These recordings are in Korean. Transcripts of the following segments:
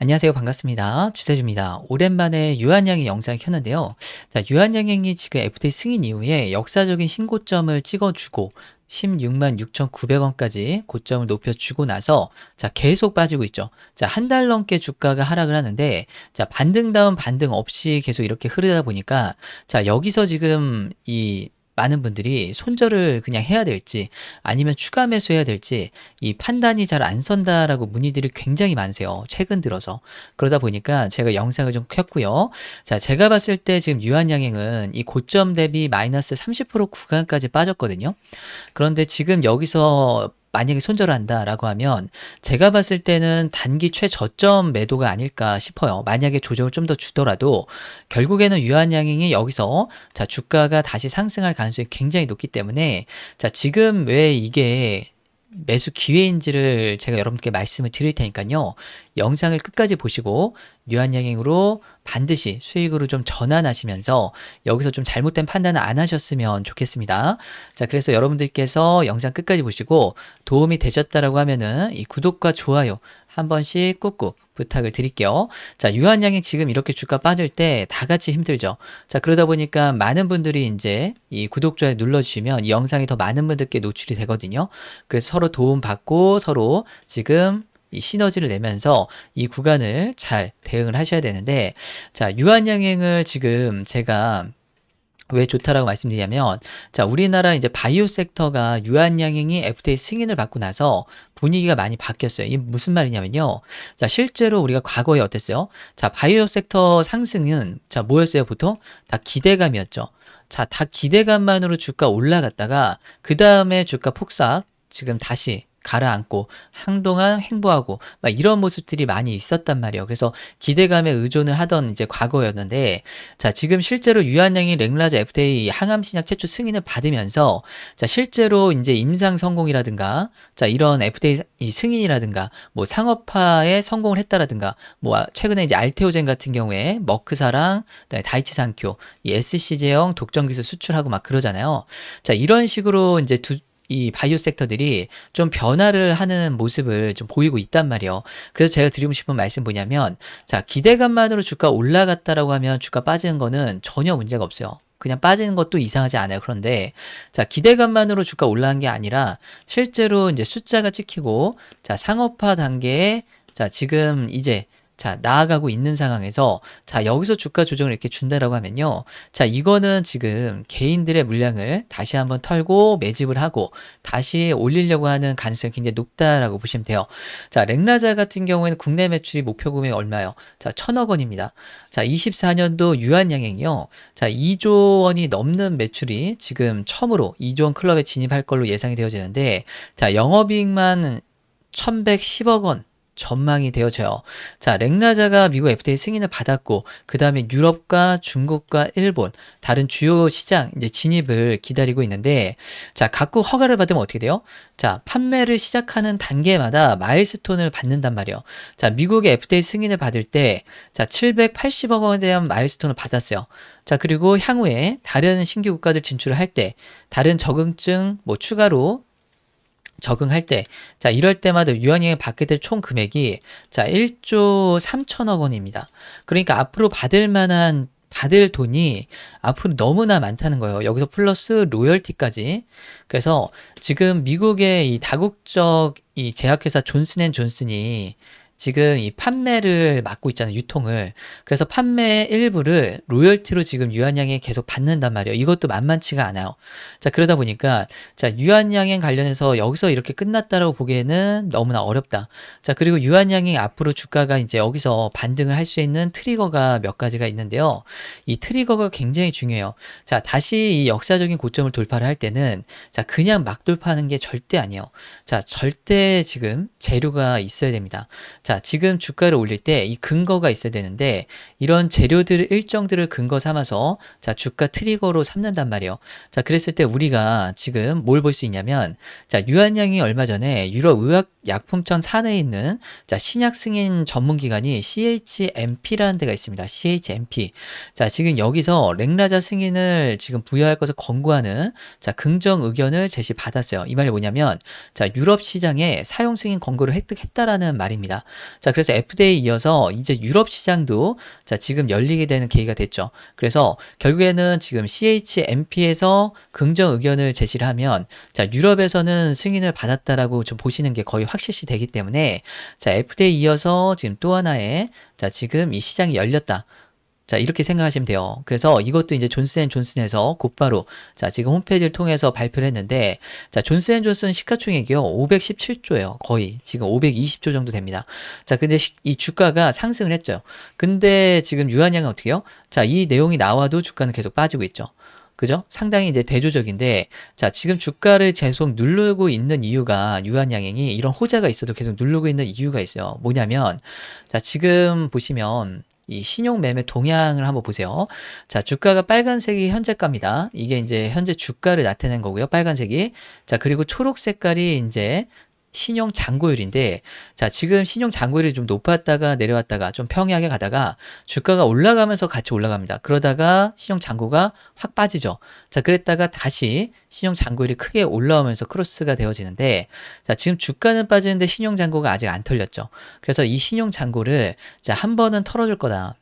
안녕하세요. 반갑습니다. 주세주입니다. 오랜만에 유한양의 영상을 켰는데요. 자, 유한양행이 지금 FTA 승인 이후에 역사적인 신고점을 찍어주고 16만 6,900원까지 고점을 높여주고 나서 자 계속 빠지고 있죠. 자한 달 넘게 주가가 하락을 하는데 자 반등 다음 반등 없이 계속 이렇게 흐르다 보니까 자 여기서 지금 이 많은 분들이 손절을 그냥 해야 될지 아니면 추가 매수해야 될지 이 판단이 잘 안 선다라고 문의들이 굉장히 많으세요. 최근 들어서. 그러다 보니까 제가 영상을 좀 켰고요. 자, 제가 봤을 때 지금 유한양행은 이 고점 대비 마이너스 30% 구간까지 빠졌거든요. 그런데 지금 여기서 만약에 손절한다라고 하면 제가 봤을 때는 단기 최저점 매도가 아닐까 싶어요. 만약에 조정을 좀 더 주더라도 결국에는 유한양행이 여기서 자 주가가 다시 상승할 가능성이 굉장히 높기 때문에 자 지금 왜 이게 매수 기회인지를 제가 여러분께 말씀을 드릴 테니까요. 영상을 끝까지 보시고 유한양행으로 반드시 수익으로 좀 전환하시면서 여기서 좀 잘못된 판단을 안 하셨으면 좋겠습니다. 자, 그래서 여러분들께서 영상 끝까지 보시고 도움이 되셨다라고 하면은 이 구독과 좋아요 한 번씩 꾹꾹 부탁을 드릴게요. 자, 유한양행 지금 이렇게 주가 빠질 때 다 같이 힘들죠. 자, 그러다 보니까 많은 분들이 이제 이 구독자에 눌러주시면 이 영상이 더 많은 분들께 노출이 되거든요. 그래서 서로 도움받고 서로 지금 이 시너지를 내면서 이 구간을 잘 대응을 하셔야 되는데 자 유한양행을 지금 제가 왜 좋다라고 말씀드리냐면 자 우리나라 이제 바이오 섹터가 유한양행이 f t a 승인을 받고 나서 분위기가 많이 바뀌었어요. 이게 무슨 말이냐면요. 자 실제로 우리가 과거에 어땠어요? 자 바이오 섹터 상승은 자 뭐였어요? 보통 다 기대감이었죠. 자다 기대감만으로 주가 올라갔다가 그 다음에 주가 폭삭 지금 다시 가라앉고 한동안 횡보하고막 이런 모습들이 많이 있었단 말이에요. 그래서 기대감에 의존을 하던 이제 과거였는데 자 지금 실제로 유한양이 랭라자 FDA 항암 신약 최초 승인을 받으면서 자 실제로 이제 임상 성공이라든가 자 이런 FDA 승인이라든가 뭐 상업화에 성공을 했다라든가 뭐 아, 최근에 이제 알테오젠 같은 경우에 머크사랑 다이치 상교이 SC제형 독점 기술 수출하고 막 그러잖아요. 자 이런 식으로 이제 두, 이 바이오 섹터들이 좀 변화를 하는 모습을 좀 보이고 있단 말이에요. 그래서 제가 드리고 싶은 말씀 뭐냐면 자 기대감만으로 주가 올라갔다라고 하면 주가 빠지는 거는 전혀 문제가 없어요. 그냥 빠지는 것도 이상하지 않아요. 그런데 자 기대감만으로 주가 올라간 게 아니라 실제로 이제 숫자가 찍히고 자 상업화 단계에 자 지금 이제 자, 나아가고 있는 상황에서 자, 여기서 주가 조정을 이렇게 준다라고 하면요. 자, 이거는 지금 개인들의 물량을 다시 한번 털고 매집을 하고 다시 올리려고 하는 가능성이 굉장히 높다라고 보시면 돼요. 자, 렉라자 같은 경우에는 국내 매출이 목표 금액 얼마요? 자, 천억 원입니다. 자, 24년도 유한 양행이요. 자, 2조 원이 넘는 매출이 지금 처음으로 2조 원 클럽에 진입할 걸로 예상이 되어지는데 자, 영업이익만 1110억 원 전망이 되어져요. 자, 렉라자가 미국 f t a 승인을 받았고 그 다음에 유럽과 중국과 일본 다른 주요 시장 이제 진입을 기다리고 있는데 자, 각국 허가를 받으면 어떻게 돼요? 자, 판매를 시작하는 단계마다 마일스톤을 받는단 말이에요. 자, 미국의 f t a 승인을 받을 때 자, 780억 원에 대한 마일스톤을 받았어요. 자, 그리고 향후에 다른 신규 국가들 진출을 할 때 다른 적응증 뭐 추가로 적응할 때, 자, 이럴 때마다 유한이행 받게 될 총 금액이 자, 1조 3천억 원입니다. 그러니까 앞으로 받을 만한 받을 돈이 앞으로 너무나 많다는 거예요. 여기서 플러스 로열티까지. 그래서 지금 미국의 이 다국적 이 제약회사 존슨 앤 존슨이 지금 이 판매를 맡고 있잖아요. 유통을. 그래서 판매 일부를 로열티로 지금 유한양행 계속 받는단 말이에요. 이것도 만만치가 않아요. 자, 그러다 보니까 자, 유한양행 관련해서 여기서 이렇게 끝났다라고 보기에는 너무나 어렵다. 자, 그리고 유한양행 앞으로 주가가 이제 여기서 반등을 할 수 있는 트리거가 몇 가지가 있는데요. 이 트리거가 굉장히 중요해요. 자, 다시 이 역사적인 고점을 돌파를 할 때는 자, 그냥 막 돌파하는 게 절대 아니에요. 자, 절대 지금 재료가 있어야 됩니다. 자, 지금 주가를 올릴 때 이 근거가 있어야 되는데 이런 재료들을 일정들을 근거 삼아서 자, 주가 트리거로 삼는단 말이에요. 자, 그랬을 때 우리가 지금 뭘 볼 수 있냐면 자, 유한양이 얼마 전에 유럽 의학 약품청 산에 있는 자, 신약 승인 전문 기관이 CHMP라는 데가 있습니다. CHMP. 자, 지금 여기서 렉라자 승인을 지금 부여할 것을 권고하는 자, 긍정 의견을 제시받았어요. 이 말이 뭐냐면 자, 유럽 시장에 사용 승인 권고를 획득했다라는 말입니다. 자, 그래서 FDA에 이어서 이제 유럽 시장도 자, 지금 열리게 되는 계기가 됐죠. 그래서 결국에는 지금 CHMP에서 긍정 의견을 제시를 하면 자, 유럽에서는 승인을 받았다라고 좀 보시는 게 거의 확실시 되기 때문에 자, FDA에 이어서 지금 또 하나의 자, 지금 이 시장이 열렸다. 자, 이렇게 생각하시면 돼요. 그래서 이것도 이제 존슨앤존슨에서 곧바로 자, 지금 홈페이지를 통해서 발표를 했는데 자, 존슨앤존슨 시가총액이요. 517조예요. 거의 지금 520조 정도 됩니다. 자, 근데 이 주가가 상승을 했죠. 근데 지금 유한양은 어떻게 해요? 자, 이 내용이 나와도 주가는 계속 빠지고 있죠. 그죠? 상당히 이제 대조적인데, 자, 지금 주가를 계속 누르고 있는 이유가, 유한양행이 이런 호재가 있어도 계속 누르고 있는 이유가 있어요. 뭐냐면, 자, 지금 보시면, 이 신용매매 동향을 한번 보세요. 자, 주가가 빨간색이 현재가입니다. 이게 이제 현재 주가를 나타낸 거고요. 빨간색이. 자, 그리고 초록색깔이 이제 신용 잔고율인데 자 지금 신용 잔고율이 좀 높았다가 내려왔다가 좀 평이하게 가다가 주가가 올라가면서 같이 올라갑니다. 그러다가 신용 잔고가 확 빠지죠. 자 그랬다가 다시 신용 잔고율이 크게 올라오면서 크로스가 되어지는데 자 지금 주가는 빠지는데 신용 잔고가 아직 안 털렸죠. 그래서 이 신용 잔고를 자 한 번은 털어줄 거다.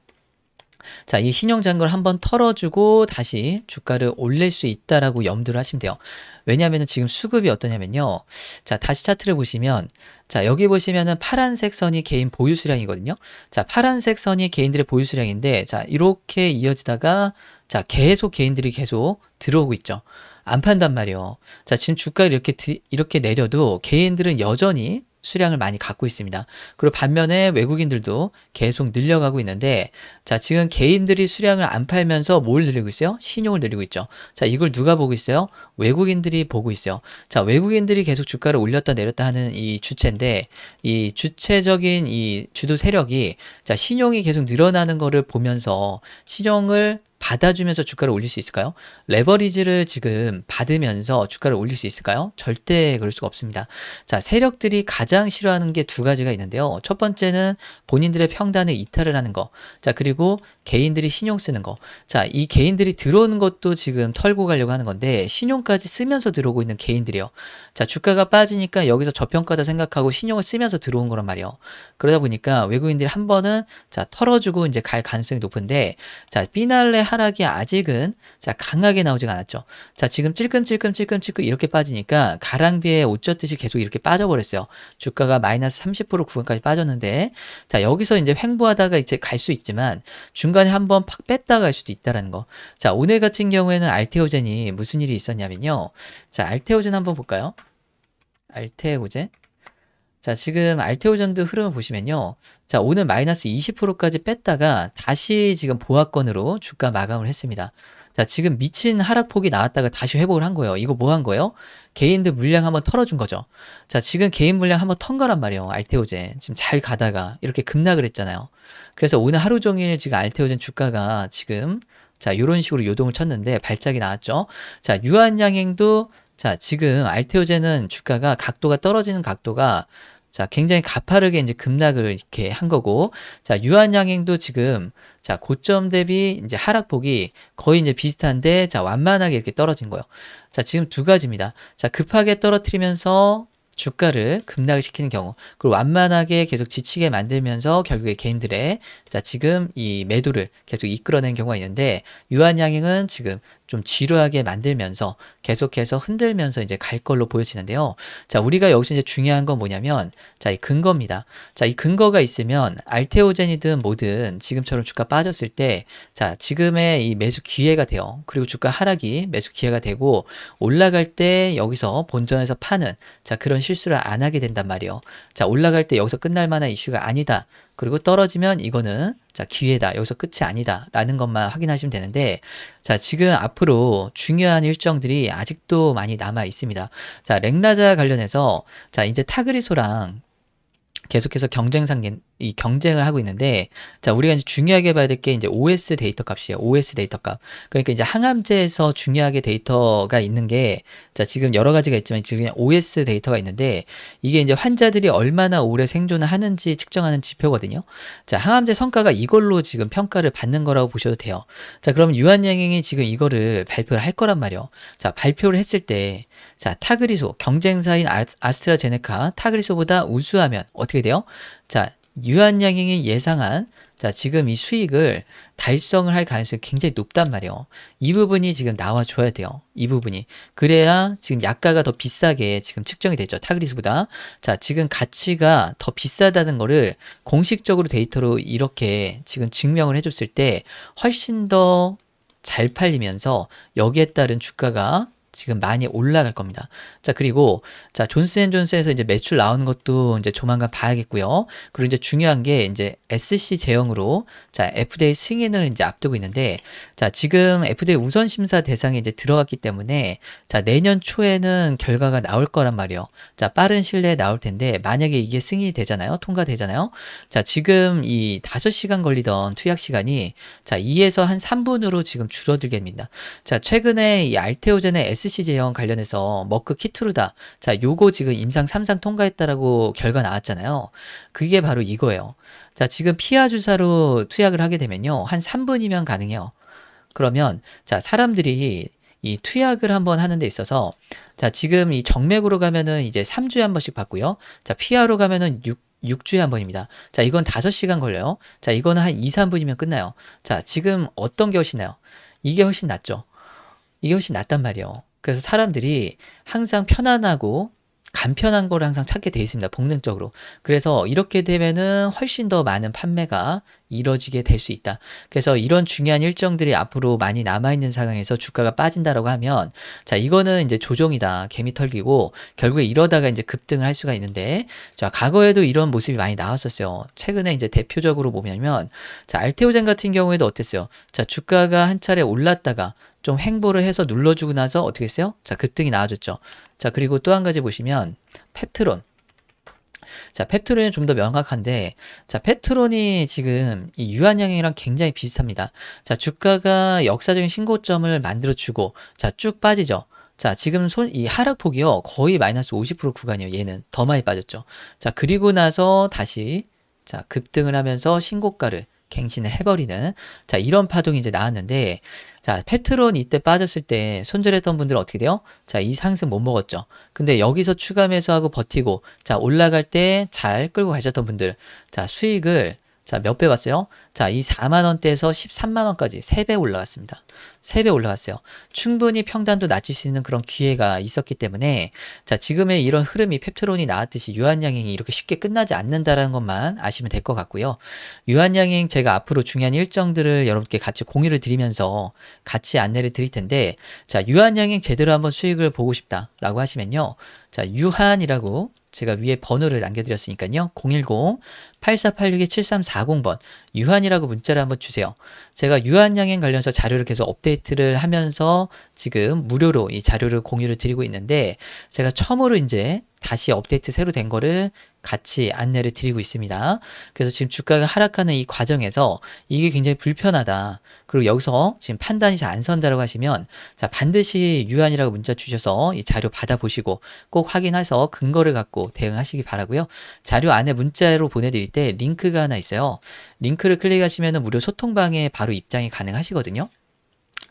자, 이 신용 잔고를 한번 털어주고 다시 주가를 올릴 수 있다라고 염두를 하시면 돼요. 왜냐하면 지금 수급이 어떠냐면요. 자, 다시 차트를 보시면 자, 여기 보시면은 파란색 선이 개인 보유 수량이거든요. 자, 파란색 선이 개인들의 보유 수량인데 자, 이렇게 이어지다가 자, 계속 개인들이 계속 들어오고 있죠. 안 판단 말이에요. 자, 지금 주가 이렇게 이렇게 내려도 개인들은 여전히 수량을 많이 갖고 있습니다. 그리고 반면에 외국인들도 계속 늘려가고 있는데 자 지금 개인들이 수량을 안 팔면서 뭘 늘리고 있어요? 신용을 늘리고 있죠. 자 이걸 누가 보고 있어요? 외국인들이 보고 있어요. 자 외국인들이 계속 주가를 올렸다 내렸다 하는 이 주체인데 이 주체적인 이 주도 세력이 자 신용이 계속 늘어나는 거를 보면서 신용을 받아주면서 주가를 올릴 수 있을까요? 레버리지를 지금 받으면서 주가를 올릴 수 있을까요? 절대 그럴 수가 없습니다. 자, 세력들이 가장 싫어하는 게 두 가지가 있는데요. 첫 번째는 본인들의 평단을 이탈을 하는 거. 자, 그리고 개인들이 신용 쓰는 거. 자, 이 개인들이 들어오는 것도 지금 털고 가려고 하는 건데 신용까지 쓰면서 들어오고 있는 개인들이요. 자, 주가가 빠지니까 여기서 저평가다 생각하고 신용을 쓰면서 들어온 거란 말이에요. 그러다 보니까 외국인들이 한 번은 자, 털어주고 이제 갈 가능성이 높은데 자, 피날레 하락이 아직은 자 강하게 나오지가 않았죠. 자 지금 찔끔찔끔찔끔찔끔 이렇게 빠지니까 가랑비에 옷 젖듯이 계속 이렇게 빠져버렸어요. 주가가 마이너스 30% 구간까지 빠졌는데 자 여기서 이제 횡보하다가 이제 갈 수 있지만 중간에 한번 팍 뺐다 갈 수도 있다라는 거. 자 오늘 같은 경우에는 알테오젠이 무슨 일이 있었냐면요. 자 알테오젠 한번 볼까요? 알테오젠 자, 지금 알테오전드 흐름을 보시면요. 자, 오늘 마이너스 20%까지 뺐다가 다시 지금 보합권으로 주가 마감을 했습니다. 자, 지금 미친 하락폭이 나왔다가 다시 회복을 한 거예요. 이거 뭐 한 거예요? 개인들 물량 한번 털어준 거죠. 자, 지금 개인 물량 한번 턴 거란 말이에요. 알테오젠. 지금 잘 가다가 이렇게 급락을 했잖아요. 그래서 오늘 하루 종일 지금 알테오젠 주가가 지금 자, 요런 식으로 요동을 쳤는데 발작이 나왔죠. 자, 유한 양행도 자, 지금 알테오젠은 주가가 각도가 떨어지는 각도가 자, 굉장히 가파르게 이제 급락을 이렇게 한 거고, 자, 유한양행도 지금, 자, 고점 대비 이제 하락폭이 거의 이제 비슷한데, 자, 완만하게 이렇게 떨어진 거예요. 자, 지금 두 가지입니다. 자, 급하게 떨어뜨리면서 주가를 급락을 시키는 경우 그리고 완만하게 계속 지치게 만들면서 결국에 개인들의 자 지금 이 매도를 계속 이끌어낸 경우가 있는데 유한양행은 지금 좀 지루하게 만들면서 계속해서 흔들면서 이제 갈 걸로 보여지는데요. 자, 우리가 여기서 이제 중요한 건 뭐냐면 자, 이 근거입니다. 자, 이 근거가 있으면 알테오젠이든 뭐든 지금처럼 주가 빠졌을 때 자, 지금의 이 매수 기회가 돼요. 그리고 주가 하락이 매수 기회가 되고 올라갈 때 여기서 본전에서 파는 자, 그런 실수를 안 하게 된단 말이에요. 자, 올라갈 때 여기서 끝날 만한 이슈가 아니다. 그리고 떨어지면 이거는 자 기회다 여기서 끝이 아니다 라는 것만 확인하시면 되는데 자 지금 앞으로 중요한 일정들이 아직도 많이 남아 있습니다 자 렉라자 관련해서 자 이제 타그리소랑 계속해서 경쟁 상계 이 경쟁을 하고 있는데 자 우리가 이제 중요하게 봐야 될 게 이제 OS 데이터 값이에요. OS 데이터 값. 그러니까 이제 항암제에서 중요하게 데이터가 있는 게자 지금 여러 가지가 있지만 지금 그냥 OS 데이터가 있는데 이게 이제 환자들이 얼마나 오래 생존을 하는지 측정하는 지표거든요. 자 항암제 성과가 이걸로 지금 평가를 받는 거라고 보셔도 돼요. 자 그럼 유한양행이 지금 이거를 발표를 할 거란 말이요. 자 발표를 했을 때 자 타그리소 경쟁사인 아, 아스트라제네카 타그리소보다 우수하면 어떻게 돼요? 자 유한양행이 예상한 자 지금 이 수익을 달성을 할 가능성이 굉장히 높단 말이에요. 이 부분이 지금 나와줘야 돼요. 이 부분이. 그래야 지금 약가가 더 비싸게 지금 측정이 되죠. 타그리스보다. 자 지금 가치가 더 비싸다는 거를 공식적으로 데이터로 이렇게 지금 증명을 해줬을 때 훨씬 더 잘 팔리면서 여기에 따른 주가가 지금 많이 올라갈 겁니다. 자, 그리고 자, 존슨앤존스에서 이제 매출 나오는 것도 이제 조만간 봐야겠고요. 그리고 이제 중요한 게 이제 SC 제형으로 자, FDA 승인을 이제 앞두고 있는데 자, 지금 FDA 우선 심사 대상에 이제 들어갔기 때문에 자, 내년 초에는 결과가 나올 거란 말이에요. 자, 빠른 시일 내에 나올 텐데 만약에 이게 승인이 되잖아요. 통과되잖아요. 자, 지금 이5 시간 걸리던 투약 시간이 자, 이에서한 3분으로 지금 줄어들게 됩니다. 자, 최근에 이 알테오젠의 S SCJ 예 관련해서 머크 키트루다 자 요거 지금 임상 3상 통과했다라고 결과 나왔잖아요. 그게 바로 이거예요. 자 지금 피하 주사로 투약을 하게 되면요 한 3분이면 가능해요. 그러면 자 사람들이 이 투약을 한번 하는 데 있어서 자 지금 이 정맥으로 가면은 이제 3주에 한 번씩 받고요. 자 피하로 가면은 6 6주에 한 번입니다. 자, 이건 5시간 걸려요. 자, 이거는 한 2, 3분이면 끝나요. 자, 지금 어떤 게 훨씬 나요? 이게 훨씬 낫죠. 이게 훨씬 낫단 말이에요. 그래서 사람들이 항상 편안하고 간편한 걸 항상 찾게 돼 있습니다. 본능적으로. 그래서 이렇게 되면은 훨씬 더 많은 판매가 이뤄지게 될 수 있다. 그래서 이런 중요한 일정들이 앞으로 많이 남아있는 상황에서 주가가 빠진다라고 하면 자, 이거는 이제 조정이다. 개미털기고 결국에 이러다가 이제 급등을 할 수가 있는데 자, 과거에도 이런 모습이 많이 나왔었어요. 최근에 이제 대표적으로 보면 자, 알테오젠 같은 경우에도 어땠어요? 자, 주가가 한 차례 올랐다가 좀 횡보를 해서 눌러주고 나서 어떻게 했어요? 자, 급등이 나와줬죠. 자, 그리고 또 한 가지 보시면 펩트론. 자, 펩트론이 좀 더 명확한데, 자, 펩트론이 지금 이 유한양행이랑 굉장히 비슷합니다. 자, 주가가 역사적인 신고점을 만들어주고, 자, 쭉 빠지죠. 자, 지금 손, 이 하락폭이요. 거의 마이너스 50%구간이요 얘는. 더 많이 빠졌죠. 자, 그리고 나서 다시, 자, 급등을 하면서 신고가를, 갱신을 해버리는 자 이런 파동이 이제 나왔는데 자 패트론 이때 빠졌을 때 손절했던 분들은 어떻게 돼요? 자 이 상승 못 먹었죠. 근데 여기서 추가 매수하고 버티고 자 올라갈 때 잘 끌고 가셨던 분들 자 수익을 자 몇 배 봤어요? 자, 이 4만 원대에서 13만 원까지 3배 올라갔습니다. 3배 올라갔어요. 충분히 평단도 낮출 수 있는 그런 기회가 있었기 때문에 자, 지금의 이런 흐름이 펩트론이 나왔듯이 유한양행이 이렇게 쉽게 끝나지 않는다라는 것만 아시면 될 것 같고요. 유한양행 제가 앞으로 중요한 일정들을 여러분께 같이 공유를 드리면서 같이 안내를 드릴 텐데 자, 유한양행 제대로 한번 수익을 보고 싶다라고 하시면요. 자, 유한이라고 제가 위에 번호를 남겨드렸으니까요. 010-8486-7340번 유한양행 시간이라고 문자를 한번 주세요. 제가 유한양행 관련해서 자료를 계속 업데이트를 하면서 지금 무료로 이 자료를 공유를 드리고 있는데 제가 처음으로 이제 다시 업데이트 새로 된 거를 같이 안내를 드리고 있습니다. 그래서 지금 주가가 하락하는 이 과정에서 이게 굉장히 불편하다. 그리고 여기서 지금 판단이 잘 안 선다라고 하시면 자 반드시 유한이라고 문자 주셔서 이 자료 받아보시고 꼭 확인해서 근거를 갖고 대응하시기 바라고요. 자료 안에 문자로 보내드릴 때 링크가 하나 있어요. 링크를 클릭하시면 무료 소통방에 바로 입장이 가능하시거든요.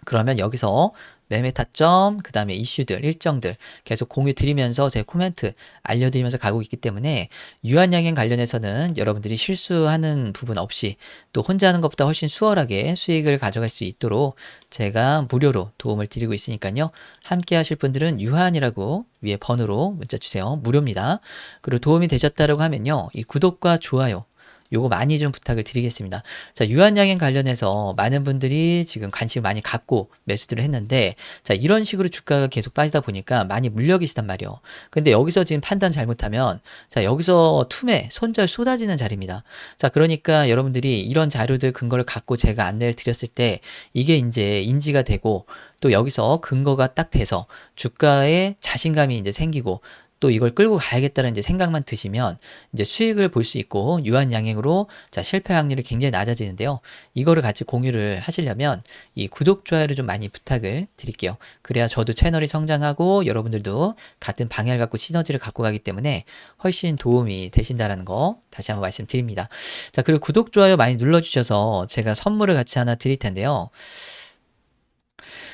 그러면 여기서 매매 타점, 그 다음에 이슈들, 일정들 계속 공유 드리면서 제 코멘트 알려드리면서 가고 있기 때문에 유한양행 관련해서는 여러분들이 실수하는 부분 없이 또 혼자 하는 것보다 훨씬 수월하게 수익을 가져갈 수 있도록 제가 무료로 도움을 드리고 있으니까요. 함께 하실 분들은 유한이라고 위에 번호로 문자 주세요. 무료입니다. 그리고 도움이 되셨다고 하면요. 이 구독과 좋아요 요거 많이 좀 부탁을 드리겠습니다. 자, 유한양행 관련해서 많은 분들이 지금 관심 많이 갖고 매수들을 했는데 자, 이런 식으로 주가가 계속 빠지다 보니까 많이 물려계시단 말이요. 근데 여기서 지금 판단 잘못하면 자, 여기서 투에 손절 쏟아지는 자리입니다. 자, 그러니까 여러분들이 이런 자료들 근거를 갖고 제가 안내를 드렸을 때 이게 이제 인지가 되고 또 여기서 근거가 딱 돼서 주가에 자신감이 이제 생기고 또 이걸 끌고 가야겠다는 이제 생각만 드시면 이제 수익을 볼 수 있고 유한 양행으로 자 실패 확률이 굉장히 낮아지는데요. 이거를 같이 공유를 하시려면 이 구독 좋아요를 좀 많이 부탁을 드릴게요. 그래야 저도 채널이 성장하고 여러분들도 같은 방향을 갖고 시너지를 갖고 가기 때문에 훨씬 도움이 되신다라는 거 다시 한번 말씀드립니다. 자 그리고 구독 좋아요 많이 눌러주셔서 제가 선물을 같이 하나 드릴 텐데요.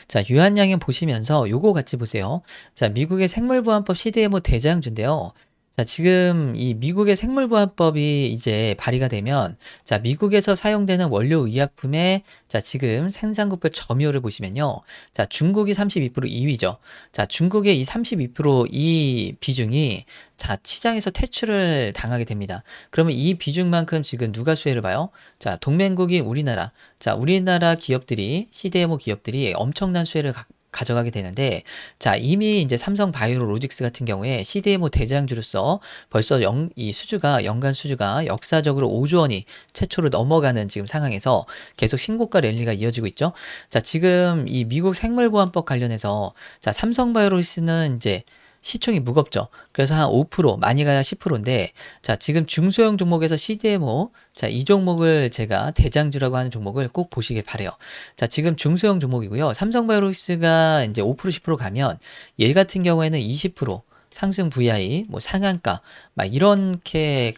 자, 유한양행 보시면서 요거 같이 보세요. 자, 미국의 생물보안법 CDMO 대장주인데요. 자, 지금 이 미국의 생물보안법이 이제 발의가 되면 자, 미국에서 사용되는 원료 의약품의 자, 지금 생산국별 점유율을 보시면요. 자, 중국이 32% 2위죠. 자, 중국의 이 32%이 비중이 자, 시장에서 퇴출을 당하게 됩니다. 그러면 이 비중만큼 지금 누가 수혜를 봐요? 자, 동맹국인 우리나라. 자, 우리나라 기업들이, CDMO 기업들이 엄청난 수혜를 가, 가져가게 되는데 자 이미 이제 삼성 바이오 로직스 같은 경우에 CDMO 대장주로서 벌써 영, 이 수주가 연간 수주가 역사적으로 5조 원이 최초로 넘어가는 지금 상황에서 계속 신고가 랠리가 이어지고 있죠. 자 지금 이 미국 생물보안법 관련해서 자 삼성 바이오로직스는 이제 시총이 무겁죠. 그래서 한 5% 많이 가야 10%인데 자 지금 중소형 종목에서 CDMO 자이 종목을 제가 대장주라고 하는 종목을 꼭 보시길 바래요. 자 지금 중소형 종목이고요. 삼성바이오로직스가 이제 5% 10% 가면 얘 같은 경우에는 20% 상승 VI, 뭐 상한가, 막 이렇게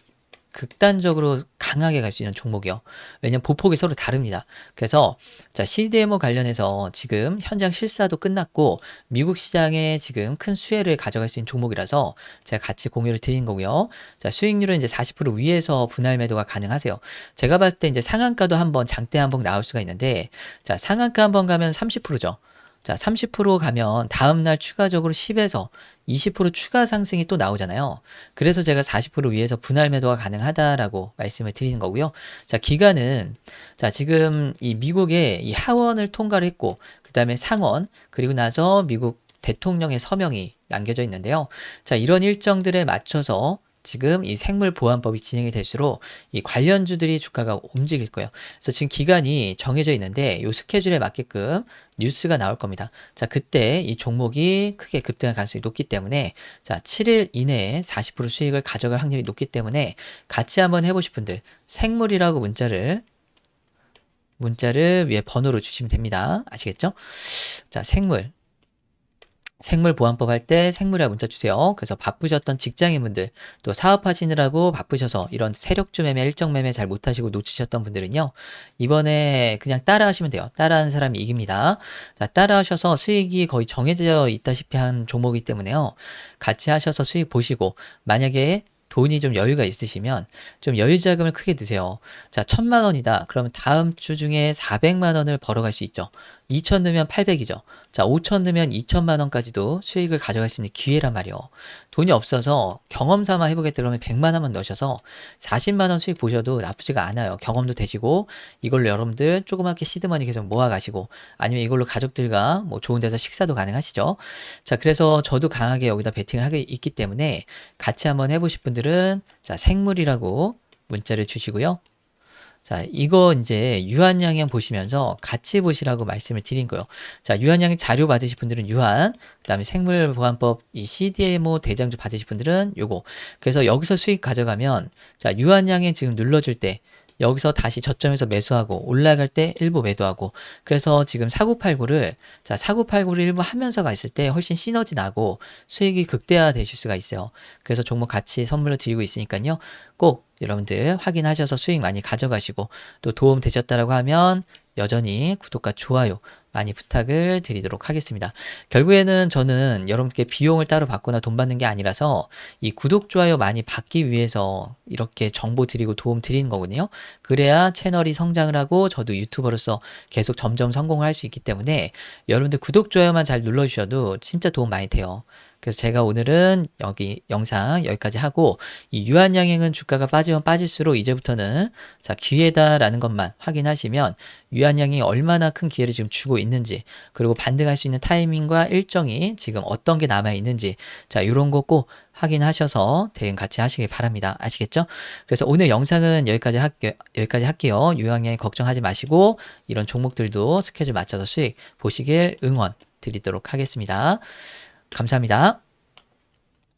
극단적으로 강하게 갈 수 있는 종목이요. 왜냐면 보폭이 서로 다릅니다. 그래서 자 CDMO 관련해서 지금 현장 실사도 끝났고 미국 시장에 지금 큰 수혜를 가져갈 수 있는 종목이라서 제가 같이 공유를 드린 거고요. 자 수익률은 이제 40% 위에서 분할 매도가 가능하세요. 제가 봤을 때 이제 상한가도 한번 장대 한번 나올 수가 있는데 자 상한가 한번 가면 30%죠. 자, 30% 가면 다음날 추가적으로 10에서 20% 추가 상승이 또 나오잖아요. 그래서 제가 40% 위에서 분할 매도가 가능하다라고 말씀을 드리는 거고요. 자, 기간은 자, 지금 이 미국의 이 하원을 통과를 했고 그다음에 상원 그리고 나서 미국 대통령의 서명이 남겨져 있는데요. 자, 이런 일정들에 맞춰서 지금 이 생물보안법이 진행이 될수록 이 관련주들이 주가가 움직일 거예요. 그래서 지금 기간이 정해져 있는데 요 스케줄에 맞게끔 뉴스가 나올 겁니다. 자, 그때 이 종목이 크게 급등할 가능성이 높기 때문에 자, 7일 이내에 40% 수익을 가져갈 확률이 높기 때문에 같이 한번 해보실 분들 생물이라고 문자를 문자를 위에 번호로 주시면 됩니다. 아시겠죠? 자, 생물 생물보안법 할 때 생물이라 문자 주세요. 그래서 바쁘셨던 직장인분들 또 사업하시느라고 바쁘셔서 이런 세력주 매매 일정 매매 잘 못하시고 놓치셨던 분들은요. 이번에 그냥 따라 하시면 돼요. 따라 하는 사람이 이깁니다. 자, 따라 하셔서 수익이 거의 정해져 있다시피 한 종목이기 때문에요. 같이 하셔서 수익 보시고 만약에 돈이 좀 여유가 있으시면 좀 여유 자금을 크게 드세요. 자, 천만 원이다. 그러면 다음 주 중에 400만 원을 벌어갈 수 있죠. 2천 넣으면 800이죠. 자, 5천 넣으면 2천만 원까지도 수익을 가져갈 수 있는 기회란 말이요. 돈이 없어서 경험 삼아 해보겠다 그러면 100만 원만 넣으셔서 40만 원 수익 보셔도 나쁘지가 않아요. 경험도 되시고 이걸로 여러분들 조그맣게 시드머니 계속 모아가시고 아니면 이걸로 가족들과 뭐 좋은 데서 식사도 가능하시죠. 자, 그래서 저도 강하게 여기다 베팅을 하게 있기 때문에 같이 한번 해보실 분들은 자, 생물이라고 문자를 주시고요. 자, 이거 이제 유한양양 보시면서 같이 보시라고 말씀을 드린 거예요. 자, 유한양양 자료 받으실 분들은 유한, 그 다음에 생물보안법 이 CDMO 대장주 받으실 분들은 요거. 그래서 여기서 수익 가져가면, 자, 유한양양 지금 눌러줄 때, 여기서 다시 저점에서 매수하고 올라갈 때 일부 매도하고 그래서 지금 4989를 자 4989를 일부 하면서가 있을 때 훨씬 시너지 나고 수익이 극대화 되실 수가 있어요. 그래서 종목 같이 선물로 드리고 있으니까요. 꼭 여러분들 확인하셔서 수익 많이 가져가시고 또 도움 되셨다라고 하면 여전히 구독과 좋아요 많이 부탁을 드리도록 하겠습니다. 결국에는 저는 여러분께 비용을 따로 받거나 돈 받는 게 아니라서 이 구독, 좋아요 많이 받기 위해서 이렇게 정보 드리고 도움 드리는 거거든요. 그래야 채널이 성장을 하고 저도 유튜버로서 계속 점점 성공을 할 수 있기 때문에 여러분들 구독, 좋아요만 잘 눌러주셔도 진짜 도움 많이 돼요. 그래서 제가 오늘은 여기 영상 여기까지 하고 이 유한양행은 주가가 빠지면 빠질수록 이제부터는 자 기회다라는 것만 확인하시면 유한양이 행 얼마나 큰 기회를 지금 주고 있는지 그리고 반등할 수 있는 타이밍과 일정이 지금 어떤 게 남아 있는지 자 이런 거 꼭 확인하셔서 대응 같이 하시길 바랍니다. 아시겠죠? 그래서 오늘 영상은 여기까지 할게요. 여기까지 할게요. 유한양행 걱정하지 마시고 이런 종목들도 스케줄 맞춰서 수익 보시길 응원 드리도록 하겠습니다. 감사합니다.